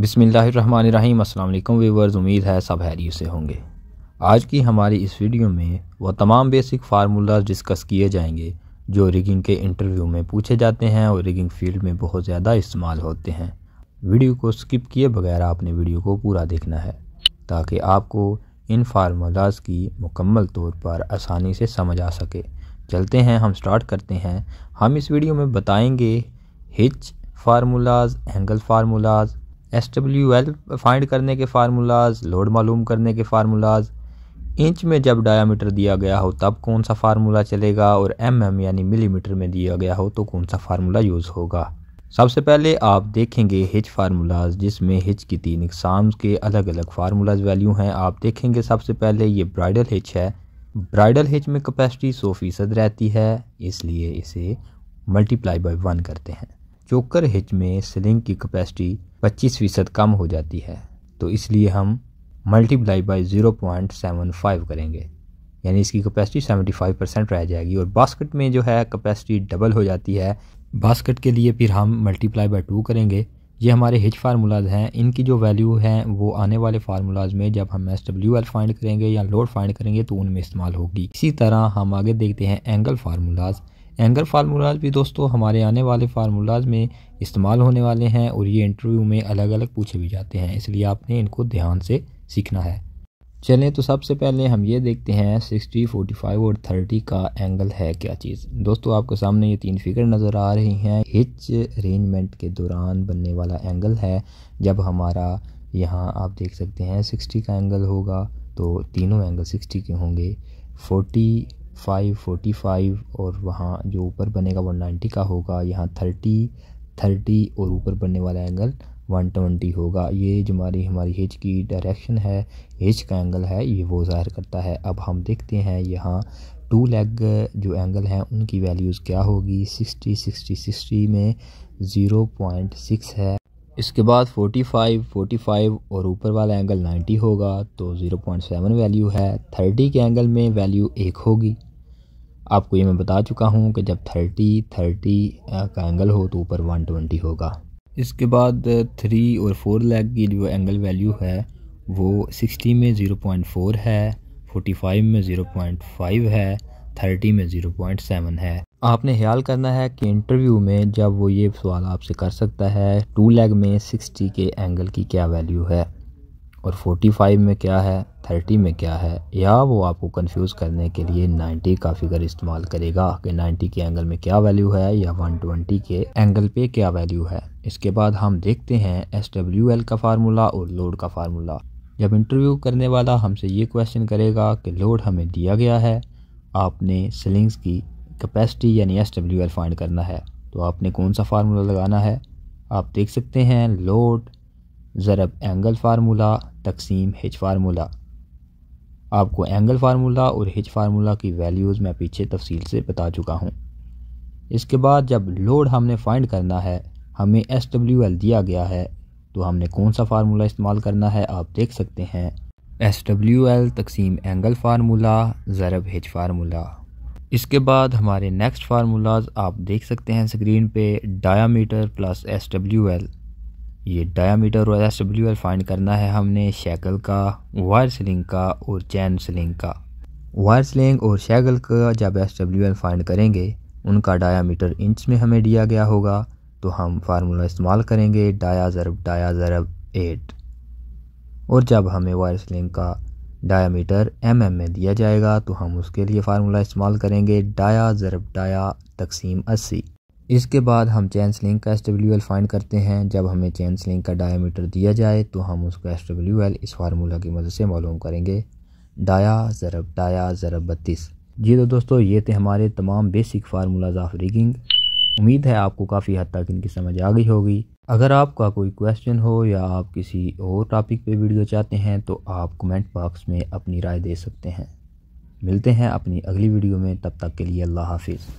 बिसमीम् अल्लाम वीवर्स उम्मीद है सब हैरी से होंगे आज की हमारी इस वीडियो में वह तमाम बेसिक फार्मूलाज डिस्कस किए जाएंगे जो रिगिंग के इंटरव्यू में पूछे जाते हैं और रिगिंग फील्ड में बहुत ज़्यादा इस्तेमाल होते हैं वीडियो को स्किप किए बगैर आपने वीडियो को पूरा देखना है ताकि आपको इन फार्मूलाज की मुकम्मल तौर पर आसानी से समझ आ सके चलते हैं हम स्टार्ट करते हैं हम इस वीडियो में बताएंगे hitch formulas angle formulas S W L find करने के फार्मूलाज लोड मालूम करने के फार्मूलाज इंच में जब डायामीटर दिया गया हो तब कौन सा फार्मूला चलेगा और एम mm एम यानी मिलीमीटर में दिया गया हो तो कौन सा फार्मूला यूज़ होगा सबसे पहले आप देखेंगे हिच फार्मूलाज जिसमें हिच की तीन इकसाम्स के अलग अलग फार्मूलाज वैल्यू हैं आप देखेंगे सबसे पहले ये ब्राइडल हिच है ब्राइडल हिच में कैपेसिटी सौ फीसद रहती है इसलिए इसे मल्टीप्लाई बाय वन करते हैं चोकर हिच में सिलिंग की कैपेसिटी 25 फीसद कम हो जाती है तो इसलिए हम multiply by zero point seven five करेंगे यानी इसकी कैपेसिटी सेवेंटी फाइव परसेंट रह जाएगी और बास्केट में जो है कैपेसिटी डबल हो जाती है बास्केट के लिए फिर हम मल्टीप्लाई बाई टू करेंगे ये हमारे हिच फार्मूलाज हैं इनकी जो वैल्यू हैं वो आने वाले फार्मूलाज में जब हम एस डब्ल्यू एल फाइंड करेंगे या लोड फाइंड करेंगे तो उनमें इस्तेमाल होगी इसी तरह हम आगे देखते हैं एंगल फार्मूलाज एंगर फार्मूलाज भी दोस्तों हमारे आने वाले फार्मूलाज में इस्तेमाल होने वाले हैं और ये इंटरव्यू में अलग अलग पूछे भी जाते हैं इसलिए आपने इनको ध्यान से सीखना है चलें तो सबसे पहले हम ये देखते हैं 60, 45 और 30 का एंगल है क्या चीज़ दोस्तों आपके सामने ये तीन फिगर नज़र आ रही हैं हिच अरेंजमेंट के दौरान बनने वाला एंगल है जब हमारा यहाँ आप देख सकते हैं 60 का एंगल होगा तो तीनों एंगल 60 के होंगे फोर्टी फाइव फोर्टी फाइव और वहाँ जो ऊपर बनेगा वन नाइन्टी का होगा यहाँ थर्टी थर्टी और ऊपर बनने वाला एंगल वन होगा ये जो हमारी हमारी हेज की डायरेक्शन है हेज का एंगल है ये वो ज़ाहिर करता है अब हम देखते हैं यहाँ टू लेग जो एंगल हैं उनकी वैल्यूज़ क्या होगी सिक्सटी सिक्सटी सिक्सटी में ज़ीरो पॉइंट सिक्स है इसके बाद 45, फाइव फाइव और ऊपर वाला एंगल नाइन्टी होगा तो ज़ीरो पॉइंट सेवन वैल्यू है थर्टी के एंगल में वैल्यू एक होगी आपको ये मैं बता चुका हूँ कि जब थर्टी थर्टी का एंगल हो तो ऊपर वन ट्वेंटी होगा इसके बाद थ्री और फोर लैग की जो एंगल वैल्यू है वो सिक्सटी में ज़ीरो पॉइंट फोर है फोटी फाइव में ज़ीरो पॉइंट फाइव है थर्टी में ज़ीरो पॉइंट सेवन है आपने ख्याल करना है कि इंटरव्यू में जब वो ये सवाल आपसे कर सकता है टू लैग में सिक्सटी के एंगल की क्या वैल्यू है और 45 में क्या है 30 में क्या है या वो आपको कंफ्यूज करने के लिए 90 का फिगर इस्तेमाल करेगा कि 90 के एंगल में क्या वैल्यू है या 120 के एंगल पे क्या वैल्यू है इसके बाद हम देखते हैं एस डब्ल्यू एल का फार्मूला और लोड का फार्मूला जब इंटरव्यू करने वाला हमसे ये क्वेश्चन करेगा कि लोड हमें दिया गया है आपने सिलिंग्स की कैपेसिटी यानी एस डब्ल्यू एल फाइंड करना है तो आपने कौन सा फार्मूला लगाना है आप देख सकते हैं लोड ज़रब एंगल फार्मूला तकसीम हिच फार्मूला आपको एंगल फार्मूला और हिच फार्मूला की वैल्यूज़ मैं पीछे तफसील से बता चुका हूँ इसके बाद जब लोड हमने फाइंड करना है हमें एस डब्ल्यू एल दिया गया है तो हमने कौन सा फार्मूला इस्तेमाल करना है आप देख सकते हैं एस डब्ल्यू एल तकसीम एंगल फार्मूला ज़रब हिच फार्मूला इसके बाद हमारे नेक्स्ट फार्मूलाज आप देख सकते हैं स्क्रीन पे diameter plus S W L ये डायामीटर और एस डब्ल्यू एल फाइंड करना है हमने शैकल का वायर स्लिंग का और चैन स्लिंग का वायर स्लिंग और शैकल का जब एस डब्ल्यू एल फाइंड करेंगे उनका डायामीटर इंच में हमें दिया गया होगा तो हम फार्मूला इस्तेमाल करेंगे डाया ज़रब डाया ज़रब एट और जब हमें वायर स्लिंग का डायामीटर एम एम में दिया जाएगा तो हम उसके लिए फार्मूला इस्तेमाल करेंगे डाया ज़रब डाया तकसीम अस्सी इसके बाद हम चैन स्लिंग का एस डब्ल्यू एल फाइंड करते हैं जब हमें चैन स्लिंग का मीटर दिया जाए तो हम उसका एस डब्ल्यू एल इस फार्मूला की मदद से मालूम करेंगे डाया ज़रब डाया ज़रब बत्तीस जी तो दोस्तों ये थे हमारे तमाम बेसिक फार्मूलाज ऑफ रिगिंग उम्मीद है आपको काफ़ी हद तक इनकी समझ आ गई होगी अगर आपका कोई क्वेश्चन हो या आप किसी और टॉपिक पे वीडियो चाहते हैं तो आप कमेंट बॉक्स में अपनी राय दे सकते हैं मिलते हैं अपनी अगली वीडियो में तब तक के लिए अल्लाह हाफिज़